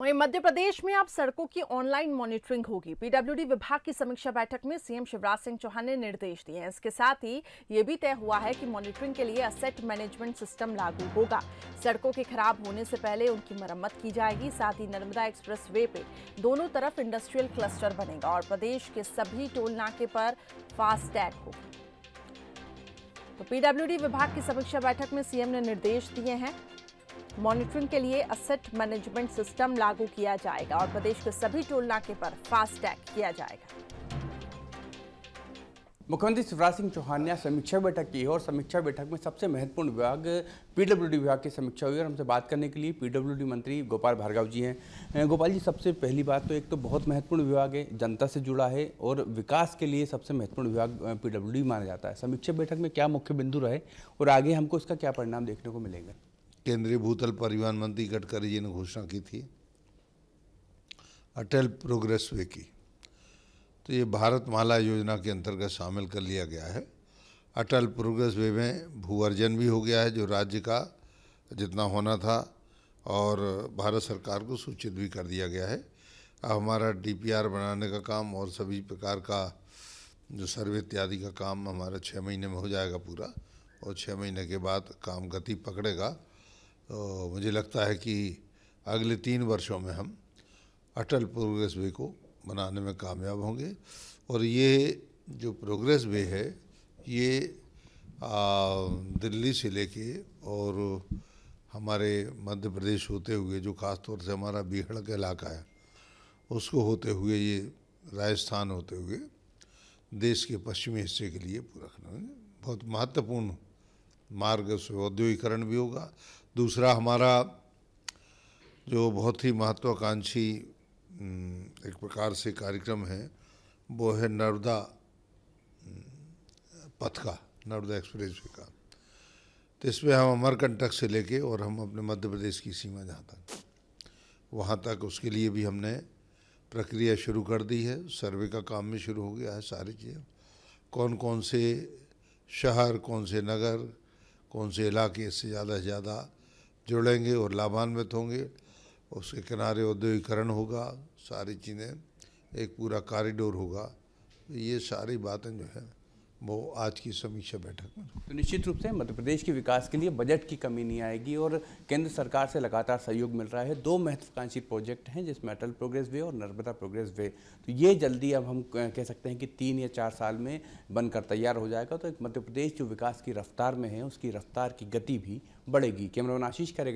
वहीं मध्य प्रदेश में अब सड़कों की ऑनलाइन मॉनिटरिंग होगी पीडब्ल्यूडी विभाग की समीक्षा बैठक में सीएम शिवराज सिंह चौहान ने निर्देश दिए हैं इसके साथ ही ये भी तय हुआ है कि मॉनिटरिंग के लिए असेट मैनेजमेंट सिस्टम लागू होगा सड़कों के खराब होने से पहले उनकी मरम्मत की जाएगी साथ ही नर्मदा एक्सप्रेस वे पे दोनों तरफ इंडस्ट्रियल क्लस्टर बनेगा और प्रदेश के सभी टोल नाके पर फास्टैग होगी तो पीडब्ल्यूडी विभाग की समीक्षा बैठक में सीएम ने निर्देश दिए हैं मॉनिटरिंग के लिए असेट मैनेजमेंट सिस्टम लागू किया जाएगा और प्रदेश के सभी टोल नाके पर फास्टैग किया जाएगा मुख्यमंत्री शिवराज सिंह चौहान ने समीक्षा बैठक की है और समीक्षा बैठक में सबसे महत्वपूर्ण विभाग पीडब्ल्यूडी विभाग की समीक्षा हुई और हमसे बात करने के लिए पीडब्ल्यूडी मंत्री गोपाल भार्गव जी हैं गोपाल जी सबसे पहली बात तो एक तो बहुत महत्वपूर्ण विभाग है जनता से जुड़ा है और विकास के लिए सबसे महत्वपूर्ण विभाग पीडब्ल्यूडी माना जाता है समीक्षा बैठक में क्या मुख्य बिंदु रहे और आगे हमको इसका क्या परिणाम देखने को मिलेगा केंद्रीय भूतल परिवहन मंत्री गडकरी जी ने घोषणा की थी अटल प्रोग्रेस वे की तो ये भारत माला योजना के अंतर्गत शामिल कर लिया गया है अटल प्रोग्रेस वे में भू अर्जन भी हो गया है जो राज्य का जितना होना था और भारत सरकार को सूचित भी कर दिया गया है अब हमारा डीपीआर बनाने का काम और सभी प्रकार का जो सर्वे इत्यादि का काम हमारा छः महीने में हो जाएगा पूरा और छः महीने के बाद काम गति पकड़ेगा तो मुझे लगता है कि अगले तीन वर्षों में हम अटल प्रोग्रेस वे को बनाने में कामयाब होंगे और ये जो प्रोग्रेस वे है ये आ, दिल्ली से लेके और हमारे मध्य प्रदेश होते हुए जो ख़ास तौर से हमारा बीहड़ का इलाका है उसको होते हुए ये राजस्थान होते हुए देश के पश्चिमी हिस्से के लिए पूरा बहुत महत्वपूर्ण मार्ग से औद्योगिकरण भी होगा दूसरा हमारा जो बहुत ही महत्वाकांक्षी एक प्रकार से कार्यक्रम है वो है नर्मदा पथ का नर्मदा एक्सप्रेस वे का तो इसमें हम अमरकंटक से लेके और हम अपने मध्य प्रदेश की सीमा जहाँ तक वहाँ तक उसके लिए भी हमने प्रक्रिया शुरू कर दी है सर्वे का काम भी शुरू हो गया है सारी चीज़ें कौन कौन से शहर कौन से नगर कौन से इलाके इससे ज़्यादा से ज़्यादा जुड़ेंगे और लाभान्वित होंगे उसके किनारे औद्योगिकरण होगा सारी चीज़ें एक पूरा कॉरिडोर होगा ये सारी बातें जो है वो आज की समीक्षा बैठक में तो निश्चित रूप से मध्य प्रदेश के विकास के लिए बजट की कमी नहीं आएगी और केंद्र सरकार से लगातार सहयोग मिल रहा है दो महत्वाकांक्षी प्रोजेक्ट हैं जिसमें अटल प्रोग्रेस वे और नर्मदा प्रोग्रेस वे तो ये जल्दी अब हम कह सकते हैं कि तीन या चार साल में बनकर तैयार हो जाएगा तो एक मध्य प्रदेश जो विकास की रफ्तार में है उसकी रफ्तार की गति भी बढ़ेगी कैमरा आशीष करेगा